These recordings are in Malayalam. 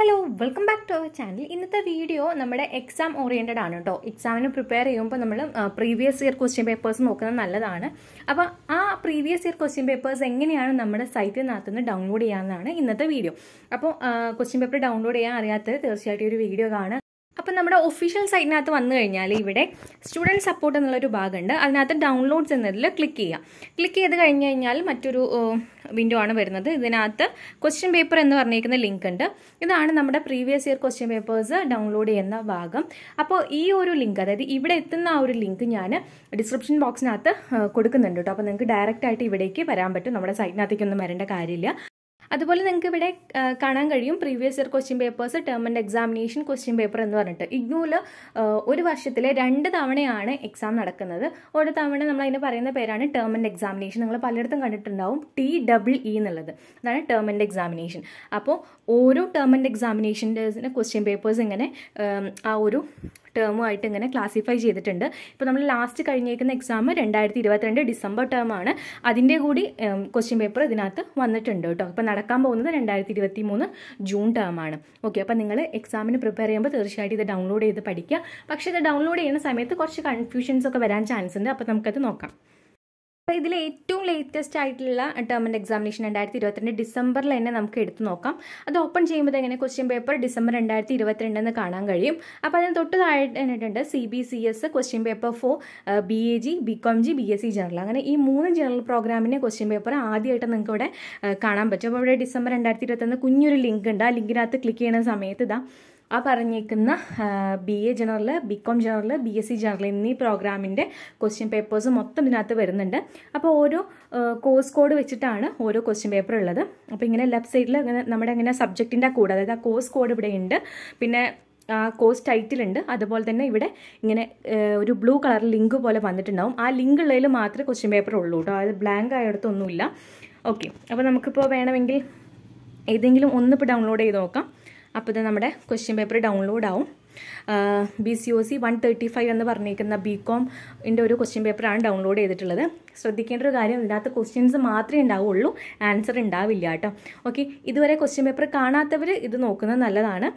hello welcome back to our channel ഇന്നത്തെ വീഡിയോ നമ്മുടെ എക്സാം ഓറിയൻറ്റഡ് ആണ് കേട്ടോ എക്സാമിന് പ്രിപ്പയർ ചെയ്യുമ്പോൾ നമ്മൾ പ്രീവിയസ് ഇയർ ക്വസ്റ്റ്യൻ പേപ്പേഴ്സ് നോക്കുന്നത് നല്ലതാണ് അപ്പോൾ ആ പ്രീവിയസ് ഇയർ ക്വസ്റ്റ്യൻ പേപ്പേഴ്സ് എങ്ങനെയാണ് നമ്മുടെ സൈറ്റിൽ നിന്നകത്തുനിന്ന് ഡൗൺലോഡ് ചെയ്യാമെന്നാണ് ഇന്നത്തെ വീഡിയോ അപ്പോൾ ക്വസ്റ്റ്യൻ പേപ്പർ ഡൗൺലോഡ് ചെയ്യാൻ അറിയാത്തത് തീർച്ചയായിട്ടും ഒരു വീഡിയോ കാണുക നമ്മുടെ ഒഫീഷ്യൽ സൈറ്റിനകത്ത് വന്നു കഴിഞ്ഞാൽ ഇവിടെ സ്റ്റുഡൻറ്റ് സപ്പോർട്ട് എന്നുള്ളൊരു ഭാഗമുണ്ട് അതിനകത്ത് ഡൗൺലോഡ്സ് എന്നതിൽ ക്ലിക്ക് ചെയ്യുക ക്ലിക്ക് ചെയ്ത് കഴിഞ്ഞ് കഴിഞ്ഞാൽ മറ്റൊരു വിൻഡോ ആണ് വരുന്നത് ഇതിനകത്ത് ക്വസ്റ്റ്യൻ പേപ്പർ എന്ന് പറഞ്ഞിരിക്കുന്ന ലിങ്ക് ഉണ്ട് ഇതാണ് നമ്മുടെ previous year question papers download ചെയ്യുന്ന ഭാഗം അപ്പോൾ ഈ ഒരു ലിങ്ക് അതായത് ഇവിടെ എത്തുന്ന ആ ഒരു ലിങ്ക് ഞാൻ ഡിസ്ക്രിപ്ഷൻ ബോക്സിനകത്ത് കൊടുക്കുന്നുണ്ട് കേട്ടോ അപ്പോൾ നിങ്ങൾക്ക് ഡയറക്റ്റ് ആയിട്ട് ഇവിടേക്ക് വരാൻ പറ്റും നമ്മുടെ സൈറ്റിനകത്തേക്കൊന്നും വരേണ്ട കാര്യമില്ല അതുപോലെ നിങ്ങൾക്ക് ഇവിടെ കാണാൻ കഴിയും previous year question papers term end examination question paper എന്ന് പറഞ്ഞിട്ട് ഇഗ്നൂല് ഒരു വർഷത്തിലെ രണ്ട് തവണയാണ് എക്സാം നടക്കുന്നത് ഓരോ തവണ നമ്മൾ അതിന് പറയുന്ന പേരാണ് ടേം ആൻഡ് എക്സാമിനേഷൻ നിങ്ങൾ പലയിടത്തും കണ്ടിട്ടുണ്ടാവും ടി ഡബിൾ ഇ എന്നുള്ളത് അതാണ് ടേം ആൻഡ് എക്സാമിനേഷൻ അപ്പോൾ ഓരോ ടേം ആൻഡ് എക്സാമിനേഷൻ്റെ ക്വസ്റ്റ്യൻ പേപ്പേഴ്സ് ഇങ്ങനെ ആ ഒരു ആയിട്ട് ഇങ്ങനെ ക്ലാസിഫൈ ചെയ്തിട്ടുണ്ട് ഇപ്പോൾ നമ്മൾ ലാസ്റ്റ് കഴിഞ്ഞേക്കുന്ന എക്സാം രണ്ടായിരത്തി ഇരുപത്തിരണ്ട് ഡിസംബർ ആണ് അതിൻ്റെ കൂടി ക്വസ്റ്റ്യൻ പേപ്പർ ഇതിനകത്ത് വന്നിട്ടുണ്ട് കേട്ടോ അപ്പോൾ നടക്കാൻ പോകുന്നത് രണ്ടായിരത്തി ഇരുപത്തി മൂന്ന് ജൂൺ ആണ് ഓക്കെ അപ്പോൾ നിങ്ങൾ എക്സാമിന് പ്രിപ്പയർ ചെയ്യുമ്പോൾ തീർച്ചയായിട്ടും ഇത് ഡൗൺലോഡ് ചെയ്ത് പഠിക്കുക പക്ഷേ ഇത് ഡൗൺലോഡ് ചെയ്യുന്ന സമയത്ത് കുറച്ച് കൺഫ്യൂഷൻസ് ഒക്കെ വരാൻ ചാൻസ് ഉണ്ട് അപ്പോൾ നമുക്കത് നോക്കാം അപ്പോൾ ഇതിൽ ഏറ്റവും ലേറ്റസ്റ്റ് ആയിട്ടുള്ള ടേമിൻ്റെ എക്സാമിനേഷൻ രണ്ടായിരത്തി ഇരുപത്തിരണ്ട് ഡിസംബറിൽ തന്നെ നമുക്ക് എടുത്തു നോക്കാം അത് ഓപ്പൺ ചെയ്യുമ്പോൾ എങ്ങനെ ക്വസ്റ്റ്യൻ പേപ്പർ ഡിസംബർ രണ്ടായിരത്തി ഇരുപത്തിരണ്ട് എന്ന് കാണാൻ കഴിയും അപ്പോൾ അതിന് തൊട്ട് താഴെട്ടുണ്ട് C B C S question paper for B A G B com G B S C general അങ്ങനെ ഈ മൂന്ന് ജനറൽ പ്രോഗ്രാമിൻ്റെ ക്വസ്റ്റ്യൻ പേപ്പർ ആദ്യമായിട്ട് നിങ്ങൾക്ക് ഇവിടെ കാണാൻ പറ്റും അപ്പോൾ ഇവിടെ ഡിസംബർ രണ്ടായിരത്തി ഇരുപത്തൊന്ന് കുഞ്ഞൊരു ലിങ്ക് ഉണ്ട് ആ ലിങ്കിനകത്ത് ക്ലിക്ക് ചെയ്യുന്ന സമയത്ത് ഇതാ ആ പറഞ്ഞിരിക്കുന്ന B A general B com general B S C general എന്നീ പ്രോഗ്രാമിൻ്റെ ക്വസ്റ്റ്യൻ പേപ്പേഴ്സ് മൊത്തം ഇതിനകത്ത് വരുന്നുണ്ട് അപ്പോൾ ഓരോ കോഴ്സ് കോഡ് വെച്ചിട്ടാണ് ഓരോ ക്വസ്റ്റ്യൻ പേപ്പർ ഉള്ളത് അപ്പോൾ ഇങ്ങനെ ലെഫ്റ്റ് സൈഡിൽ ഇങ്ങനെ നമ്മുടെ ഇങ്ങനെ സബ്ജക്റ്റിൻ്റെ കൂടെ അതായത് ആ കോഴ്സ് കോഡ് ഇവിടെ ഉണ്ട് പിന്നെ കോഴ്സ് ടൈറ്റിൽ ഉണ്ട് അതുപോലെ തന്നെ ഇവിടെ ഇങ്ങനെ ഒരു ബ്ലൂ കളർ ലിങ്ക് പോലെ വന്നിട്ടുണ്ടാവും ആ ലിങ്ക് ഉള്ളതിൽ മാത്രമേ ക്വസ്റ്റ്യൻ പേപ്പർ ഉള്ളൂ കേട്ടോ അതായത് ബ്ലാങ്ക് ആയിടത്തൊന്നുമില്ല ഓക്കെ അപ്പോൾ നമുക്കിപ്പോൾ വേണമെങ്കിൽ ഏതെങ്കിലും ഒന്നിപ്പോൾ ഡൗൺലോഡ് ചെയ്ത് നോക്കാം അപ്പോൾ ഇത് നമ്മുടെ ക്വസ്റ്റ്യൻ പേപ്പർ ഡൗൺലോഡ് ആവും B C O C one thirty five എന്ന് പറഞ്ഞിരിക്കുന്ന ബി കോമിൻ്റെ ഒരു ക്വസ്റ്റ്യൻ പേപ്പറാണ് ഡൗൺലോഡ് ചെയ്തിട്ടുള്ളത് ശ്രദ്ധിക്കേണ്ട ഒരു കാര്യം ഇതിനകത്ത് ക്വസ്റ്റ്യൻസ് മാത്രമേ ഉണ്ടാവുള്ളൂ ആൻസർ ഉണ്ടാവില്ല കേട്ടോ ഓക്കെ ഇതുവരെ ക്വസ്റ്റ്യൻ പേപ്പർ കാണാത്തവർ ഇത് നോക്കുന്നത് നല്ലതാണ്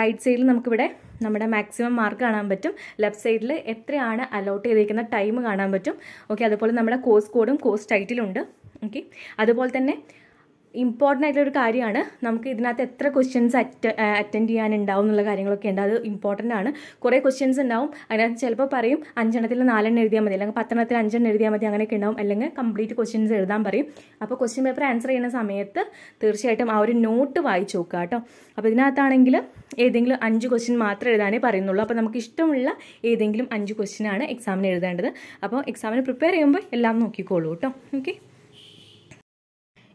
റൈറ്റ് സൈഡിൽ നമുക്കിവിടെ നമ്മുടെ മാക്സിമം മാർക്ക് കാണാൻ പറ്റും ലെഫ്റ്റ് സൈഡിൽ എത്രയാണ് അലോട്ട് ചെയ്തിരിക്കുന്ന ടൈം കാണാൻ പറ്റും ഓക്കെ അതുപോലെ നമ്മുടെ കോഴ്സ് കോഡും കോഴ്സ് ടൈറ്റിലും ഉണ്ട് ഓക്കെ അതുപോലെ തന്നെ ഇമ്പോർട്ടൻ്റ് ആയിട്ടുള്ളൊരു കാര്യമാണ് നമുക്ക് ഇതിനകത്ത് എത്ര ക്വസ്റ്റ്യൻസ് അറ്റ അറ്റൻഡ് ചെയ്യാനുണ്ടാവും എന്നുള്ള കാര്യങ്ങളൊക്കെ ഉണ്ട് അത് ഇമ്പോർട്ടൻ്റ് ആണ് കുറേ ക്വസ്റ്റ്യൻസ് ഉണ്ടാവും അതിനകത്ത് ചിലപ്പോൾ പറയും അഞ്ചെണ്ണത്തിൽ നാലെണ്ണം എഴുതിയാൽ മതി അല്ലെങ്കിൽ പത്തെണ്ണത്തിൽ അഞ്ചെണ്ണം എഴുതിയാൽ മതി അങ്ങനെയൊക്കെ ഉണ്ടാവും അല്ലെങ്കിൽ കംപ്ലീറ്റ് ക്വസ്റ്റ്യൻസ് എഴുതാൻ പറയും അപ്പോൾ ക്വസ്റ്റ്യൻ പേപ്പർ ആൻസർ ചെയ്യുന്ന സമയത്ത് തീർച്ചയായിട്ടും ആ ഒരു നോട്ട് വായിച്ചു നോക്കുക കേട്ടോ അപ്പോൾ ഇതിനകത്താണെങ്കിൽ ഏതെങ്കിലും അഞ്ച് ക്വസ്റ്റ്യൻ മാത്രം എഴുതാനേ പറയുന്നുള്ളൂ അപ്പോൾ നമുക്ക് ഇഷ്ടമുള്ള ഏതെങ്കിലും അഞ്ച് ക്വസ്റ്റ്യനാണ് എക്സാമിന് എഴുതേണ്ടത് അപ്പോൾ എക്സാമിന് പ്രിപ്പയർ ചെയ്യുമ്പോൾ എല്ലാം നോക്കിക്കോളൂ കേട്ടോ ഓക്കെ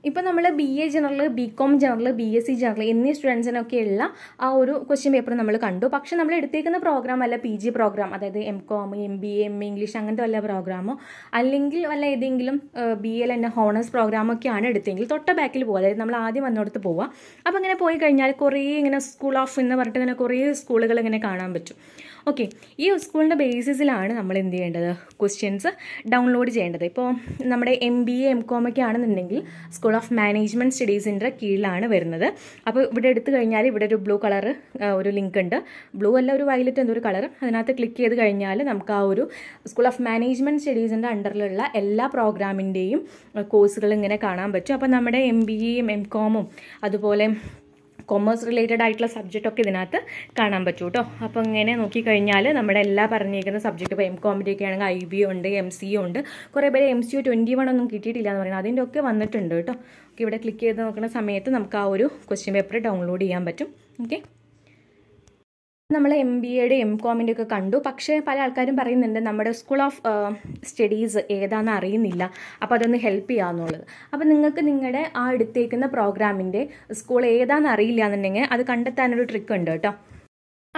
ഇപ്പോൾ നമ്മൾ B A general B com general B S C general എന്നീ സ്റ്റുഡൻസിനൊക്കെയുള്ള ആ ഒരു ക്വസ്റ്റ്യൻ പേപ്പർ നമ്മൾ കണ്ടു പക്ഷെ നമ്മൾ എടുത്തേക്കുന്ന പ്രോഗ്രാം അല്ല പി ജി പ്രോഗ്രാം അതായത് M com M B A M English അങ്ങനത്തെ വല്ല പ്രോഗ്രാമോ അല്ലെങ്കിൽ വല്ല ഏതെങ്കിലും ബി എൽ എൻ്റെ ഹോണേഴ്സ് പ്രോഗ്രാമൊക്കെയാണ് എടുത്തെങ്കിൽ തൊട്ട ബാക്കിൽ പോകുക അതായത് നമ്മൾ ആദ്യം വന്നിടത്ത് പോവുക അപ്പോൾ അങ്ങനെ പോയി കഴിഞ്ഞാൽ കുറേ ഇങ്ങനെ സ്കൂൾ ഓഫ് എന്ന് പറഞ്ഞിട്ട് ഇങ്ങനെ കുറേ സ്കൂളുകൾ ഇങ്ങനെ കാണാൻ പറ്റും ഓക്കെ ഈ സ്കൂളിൻ്റെ ബേസിസിലാണ് നമ്മൾ എന്ത് ചെയ്യേണ്ടത് ക്വസ്റ്റ്യൻസ് ഡൗൺലോഡ് ചെയ്യേണ്ടത് ഇപ്പോൾ നമ്മുടെ എം ബി എ എം കോമൊക്കെ ആണെന്നുണ്ടെങ്കിൽ സ്കൂൾ ഓഫ് മാനേജ്മെൻറ്റ് സ്റ്റഡീസിൻ്റെ കീഴിലാണ് വരുന്നത് അപ്പോൾ ഇവിടെ എടുത്തു കഴിഞ്ഞാൽ ഇവിടെ ഒരു ബ്ലൂ കളർ ഒരു ലിങ്ക് ഉണ്ട് ബ്ലൂ അല്ല ഒരു വയലറ്റ് എന്തോ ഒരു കളർ അതിനകത്ത് ക്ലിക്ക് ചെയ്ത് കഴിഞ്ഞാൽ നമുക്ക് ആ ഒരു സ്കൂൾ ഓഫ് മാനേജ്മെൻറ്റ് സ്റ്റഡീസിൻ്റെ അണ്ടറിലുള്ള എല്ലാ പ്രോഗ്രാമിൻ്റെയും കോഴ്സുകൾ ഇങ്ങനെ കാണാൻ പറ്റും അപ്പോൾ നമ്മുടെ എം ബി എയും എം കോമും അതുപോലെ കൊമേഴ്സ് റിലേറ്റഡ് ആയിട്ടുള്ള സബ്ജക്റ്റ് ഒക്കെ ഇതിനകത്ത് കാണാൻ പറ്റും കേട്ടോ അപ്പോൾ ഇങ്ങനെ നോക്കിക്കഴിഞ്ഞാൽ നമ്മുടെ എല്ലാ പറഞ്ഞിരിക്കുന്ന സബ്ജക്റ്റ് ഇപ്പോൾ എം ഒക്കെ ആണെങ്കിൽ ഐ ബി ഉണ്ട് എം സി ഉണ്ട് കുറേ പേര് M C O twenty one ഒന്നും കിട്ടിയിട്ടില്ല എന്ന് പറയുന്നത് അതിൻ്റെ ഒക്കെ വന്നിട്ടുണ്ട് കേട്ടോ ഓക്കെ ഇവിടെ ക്ലിക്ക് ചെയ്ത് നോക്കുന്ന സമയത്ത് നമുക്ക് ആ ഒരു ക്വസ്റ്റ്യൻ പേപ്പർ ഡൗൺലോഡ് ചെയ്യാൻ പറ്റും ഓക്കെ നമ്മൾ എം ബി എയുടെ എം കോമിൻ്റെ ഒക്കെ കണ്ടു പക്ഷേ പല ആൾക്കാരും പറയുന്നുണ്ട് നമ്മുടെ സ്കൂൾ ഓഫ് സ്റ്റഡീസ് ഏതാണെന്ന് അറിയുന്നില്ല അപ്പോൾ അതൊന്ന് ഹെൽപ്പ് ചെയ്യാമെന്നുള്ളത് അപ്പോൾ നിങ്ങൾക്ക് നിങ്ങളുടെ ആ എടുത്തേക്കുന്ന പ്രോഗ്രാമിൻ്റെ സ്കൂൾ ഏതാണെന്ന് അറിയില്ല എന്നുണ്ടെങ്കിൽ അത് കണ്ടെത്താനൊരു ട്രിക്ക് ഉണ്ട് കേട്ടോ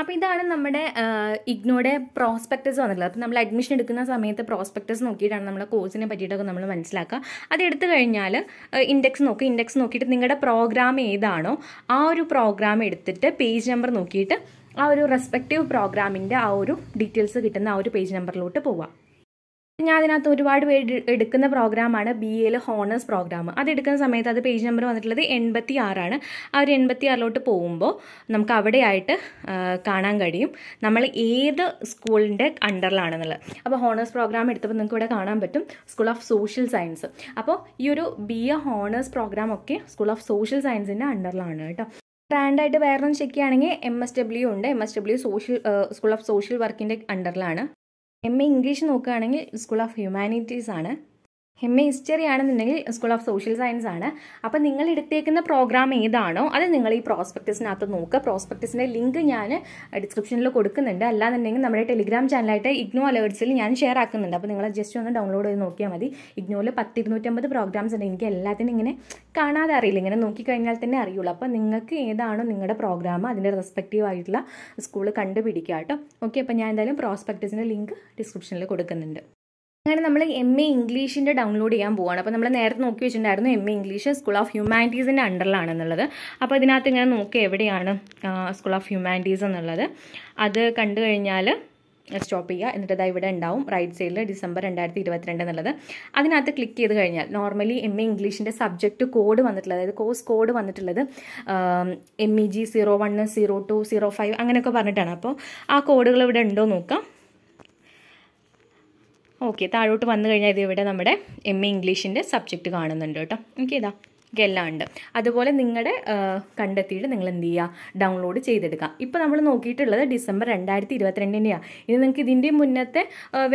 അപ്പോൾ ഇതാണ് നമ്മുടെ ഇഗ്നോയുടെ പ്രോസ്പെക്ടസ് വന്നിട്ടുള്ളത് അപ്പോൾ നമ്മൾ അഡ്മിഷൻ എടുക്കുന്ന സമയത്ത് പ്രോസ്പെക്ടസ് നോക്കിയിട്ടാണ് നമ്മുടെ കോഴ്സിനെ പറ്റിയിട്ടൊക്കെ നമ്മൾ മനസ്സിലാക്കുക അത് എടുത്തു കഴിഞ്ഞാൽ ഇൻഡെക്സ് നോക്കി ഇൻഡെക്സ് നോക്കിയിട്ട് നിങ്ങളുടെ പ്രോഗ്രാം ഏതാണോ ആ ഒരു പ്രോഗ്രാം എടുത്തിട്ട് പേജ് നമ്പർ നോക്കിയിട്ട് ആ ഒരു റെസ്പെക്റ്റീവ് പ്രോഗ്രാമിൻ്റെ ആ ഒരു ഡീറ്റെയിൽസ് കിട്ടുന്ന ആ ഒരു പേജ് നമ്പറിലോട്ട് പോവാം ഞാൻ അതിനകത്ത് ഒരുപാട് പേര് എടുക്കുന്ന പ്രോഗ്രാമാണ് ബി എയിൽ ഹോണേഴ്സ് പ്രോഗ്രാം അത് എടുക്കുന്ന സമയത്ത് അത് പേജ് നമ്പർ വന്നിട്ടുള്ളത് എൺപത്തി ആറാണ് ആ ഒരു എൺപത്തി ആറിലോട്ട് പോകുമ്പോൾ നമുക്ക് അവിടെയായിട്ട് കാണാൻ കഴിയും നമ്മൾ ഏത് സ്കൂളിൻ്റെ അണ്ടറിലാണെന്നുള്ളത് അപ്പോൾ ഹോണേഴ്സ് പ്രോഗ്രാം എടുത്തപ്പോൾ നിങ്ങൾക്ക് ഇവിടെ കാണാൻ പറ്റും സ്കൂൾ ഓഫ് സോഷ്യൽ സയൻസ് അപ്പോൾ ഈ ഒരു ബി എ ഹോണേഴ്സ് പ്രോഗ്രാം ഒക്കെ സ്കൂൾ ഓഫ് സോഷ്യൽ സയൻസിൻ്റെ അണ്ടറിലാണ് കേട്ടോ ബ്രാൻഡായിട്ട് വേറൊന്നും ചെക്ക് ചെയ്യുകയാണെങ്കിൽ എം എസ് ഡബ്ല്യു ഉണ്ട് M S W social school of social വർക്കിൻ്റെ അണ്ടറിലാണ് എം എ ഇംഗ്ലീഷ് നോക്കുകയാണെങ്കിൽ സ്കൂൾ ഓഫ് ഹ്യൂമാനിറ്റീസ് ആണ് എം എ ഹിസ്റ്ററി ആണെന്നുണ്ടെങ്കിൽ സ്കൂൾ ഓഫ് സോഷ്യൽ സയൻസ് ആണ് അപ്പോൾ നിങ്ങൾ എടുത്തേക്കുന്ന പ്രോഗ്രാം ഏതാണോ അത് നിങ്ങൾ ഈ പ്രോസ്പെക്ടസിനകത്ത് നോക്കുക പ്രോസ്പെക്ടസിൻ്റെ ലിങ്ക് ഞാൻ ഡിസ്ക്രിപ്ഷനിൽ കൊടുക്കുന്നുണ്ട് അല്ലാന്നുണ്ടെങ്കിൽ നമ്മുടെ ടെലിഗ്രാം ചാനലായിട്ട് ഇഗ്നോ അലേർട്സിൽ ഞാൻ ഷെയർ ആക്കുന്നുണ്ട് അപ്പോൾ നിങ്ങൾ ജസ്റ്റ് ഒന്ന് ഡൗൺലോഡ് ചെയ്ത് നോക്കിയാൽ മതി ഇഗ്നോയിൽ പത്തിരുന്നൂറ്റമ്പത് പ്രോഗ്രാംസ് ഉണ്ട് എനിക്ക് എല്ലാത്തിനും ഇങ്ങനെ കാണാതെ അറിയില്ല ഇങ്ങനെ നോക്കിക്കഴിഞ്ഞാൽ തന്നെ അറിയുള്ളൂ അപ്പോൾ നിങ്ങൾക്ക് ഏതാണോ നിങ്ങളുടെ പ്രോഗ്രാം അതിൻ്റെ റെസ്പെക്റ്റീവ് ആയിട്ടുള്ള സ്കൂൾ കണ്ടുപിടിക്കുക കേട്ടോ ഓക്കെ അപ്പോൾ ഞാൻ എന്തായാലും പ്രോസ്പെക്ടസിൻ്റെ ലിങ്ക് ഡിസ്ക്രിപ്ഷനിൽ കൊടുക്കുന്നുണ്ട് അങ്ങനെ നമ്മൾ എം എ ഇംഗ്ലീഷിൻ്റെ ഡൗൺലോഡ് ചെയ്യാൻ പോവുകയാണ് അപ്പോൾ നമ്മൾ നേരത്തെ നോക്കി വെച്ചിട്ടുണ്ടായിരുന്നു M A English school of ഹ്യൂമാനിറ്റീസിൻ്റെ അണ്ടറിലാണെന്നുള്ളത് എന്നുള്ളത് അപ്പോൾ അതിനകത്ത് ഇങ്ങനെ നോക്കി എവിടെയാണ് സ്കൂൾ ഓഫ് ഹ്യൂമാനിറ്റീസ് എന്നുള്ളത് അത് കണ്ടു കഴിഞ്ഞാൽ സ്റ്റോപ്പ് ചെയ്യുക എന്നിട്ട് ഇവിടെ ഉണ്ടാവും റൈറ്റ് സൈഡിൽ ഡിസംബർ രണ്ടായിരത്തി ഇരുപത്തിരണ്ട് എന്നുള്ളത് അതിനകത്ത് ക്ലിക്ക് ചെയ്ത് കഴിഞ്ഞാൽ നോർമലി എം എ ഇംഗ്ലീഷിൻ്റെ സബ്ജക്റ്റ് കോഡ് വന്നിട്ടുള്ളത് അതായത് കോഴ്സ് കോഡ് വന്നിട്ടുള്ളത് M E G zero one zero two zero five അങ്ങനെയൊക്കെ പറഞ്ഞിട്ടാണ് അപ്പോൾ ആ കോഡുകൾ ഇവിടെ ഉണ്ടോ നോക്കാം ഓക്കെ താഴോട്ട് വന്നു കഴിഞ്ഞാൽ ഇത് ഇവിടെ നമ്മുടെ എം എ ഇംഗ്ലീഷിൻ്റെ സബ്ജക്റ്റ് കാണുന്നുണ്ട് കേട്ടോ എനിക്കിതാ എല്ലാം ഉണ്ട് അതുപോലെ നിങ്ങളുടെ കണ്ടെത്തിയിട്ട് നിങ്ങൾ എന്ത് ചെയ്യുക ഡൗൺലോഡ് ചെയ്തെടുക്കുക ഇപ്പോൾ നമ്മൾ നോക്കിയിട്ടുള്ളത് ഡിസംബർ രണ്ടായിരത്തി ഇരുപത്തിരണ്ടിൻ്റെയാണ് ഇനി നിങ്ങൾക്ക് ഇതിൻ്റെ മുന്നത്തെ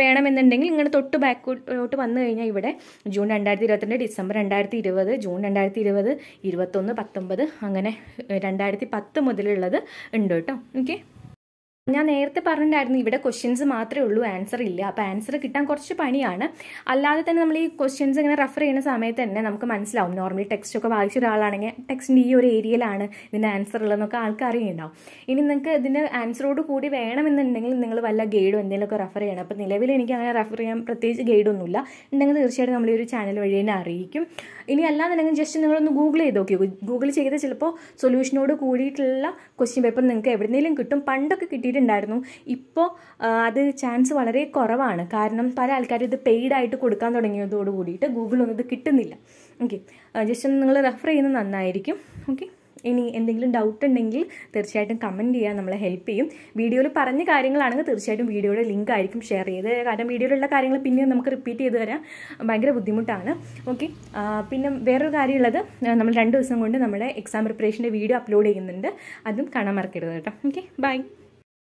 വേണമെന്നുണ്ടെങ്കിൽ ഇങ്ങനെ തൊട്ട് ബാക്കോട്ട് വന്നു കഴിഞ്ഞാൽ ഇവിടെ ജൂൺ രണ്ടായിരത്തി ഇരുപത്തിരണ്ട് ഡിസംബർ രണ്ടായിരത്തി ഇരുപത് ജൂൺ രണ്ടായിരത്തി ഇരുപത് ഇരുപത്തൊന്ന് പത്തൊമ്പത് അങ്ങനെ രണ്ടായിരത്തി പത്ത് മുതലുള്ളത് ഉണ്ട് കേട്ടോ ഓക്കെ ഞാൻ നേരത്തെ പറഞ്ഞിട്ടുണ്ടായിരുന്നു ഇവിടെ ക്വസ്റ്റ്യൻസ് മാത്രമേ ഉള്ളൂ ആൻസർ ഇല്ല അപ്പം ആൻസർ കിട്ടാൻ കുറച്ച് പണിയാണ് അല്ലാതെ തന്നെ നമ്മൾ ഈ ക്വസ്റ്റ്യൻസ് ഇങ്ങനെ റെഫർ ചെയ്യുന്ന സമയത്ത് തന്നെ നമുക്ക് മനസ്സിലാവും നോർമലി ടെക്സ്റ്റ് ഒക്കെ വായിച്ച ഒരാളാണെങ്കിൽ ടെക്സ്റ്റിൻ്റെ ഈ ഒരു ഏരിയയിലാണ് ഇതിൻ്റെ ആൻസർ ഉള്ളതെന്നൊക്കെ ആൾക്കറിയുണ്ടാവും ഇനി നിങ്ങൾക്ക് ഇതിൻ്റെ ആൻസറോട് കൂടി വേണമെന്നുണ്ടെങ്കിൽ നിങ്ങൾ വല്ല ഗൈഡോ എന്തെങ്കിലുമൊക്കെ റെഫർ ചെയ്യണം അപ്പോൾ നിലവിൽ എനിക്ക് അങ്ങനെ റെഫർ ചെയ്യാൻ പ്രത്യേകിച്ച് ഗൈഡൊന്നുമില്ല ഉണ്ടെങ്കിൽ തീർച്ചയായിട്ടും നമ്മൾ ഈ ഒരു ചാനൽ വഴി തന്നെ അറിയിക്കും ഇനി അല്ലാന്നുണ്ടെങ്കിൽ ജസ്റ്റ് നിങ്ങളൊന്ന് ഗൂഗിൾ ചെയ്ത് നോക്കി ഗൂഗിൾ ചെയ്ത് ചിലപ്പോൾ സൊല്യൂഷനോട് കൂടിയിട്ടുള്ള ക്വസ്റ്റ്യൻ പേപ്പർ നിങ്ങൾക്ക് നിന്നെങ്കിലും കിട്ടും പണ്ടൊക്കെ കിട്ടിയിട്ട് ചെയ്തിട്ടുണ്ടായിരുന്നു ഇപ്പോൾ അത് ചാൻസ് വളരെ കുറവാണ് കാരണം പല ആൾക്കാരും ഇത് പെയ്ഡ് ആയിട്ട് കൊടുക്കാൻ തുടങ്ങിയതോട് കൂടിയിട്ട് ഗൂഗിളൊന്നും ഇത് കിട്ടുന്നില്ല ഓക്കെ ജസ്റ്റ് ഒന്ന് നിങ്ങൾ റെഫർ ചെയ്യുന്നത് നന്നായിരിക്കും ഓക്കെ ഇനി എന്തെങ്കിലും ഡൗട്ട് ഉണ്ടെങ്കിൽ തീർച്ചയായിട്ടും കമൻറ്റ് ചെയ്യാൻ നമ്മളെ ഹെൽപ്പ് ചെയ്യും വീഡിയോയിൽ പറഞ്ഞ കാര്യങ്ങളാണെങ്കിൽ തീർച്ചയായിട്ടും വീഡിയോയുടെ ലിങ്ക് ആയിരിക്കും ഷെയർ ചെയ്ത് കാരണം വീഡിയോയിലുള്ള കാര്യങ്ങൾ പിന്നെ നമുക്ക് റിപ്പീറ്റ് ചെയ്ത് തരാൻ ഭയങ്കര ബുദ്ധിമുട്ടാണ് ഓക്കെ പിന്നെ വേറൊരു കാര്യമുള്ളത് നമ്മൾ രണ്ട് ദിവസം കൊണ്ട് നമ്മുടെ എക്സാം പ്രിപ്പറേഷൻ്റെ വീഡിയോ അപ്ലോഡ് ചെയ്യുന്നുണ്ട് അതും കാണാൻ മറക്കരുത് കേട്ടോ ഓക്കെ ബൈ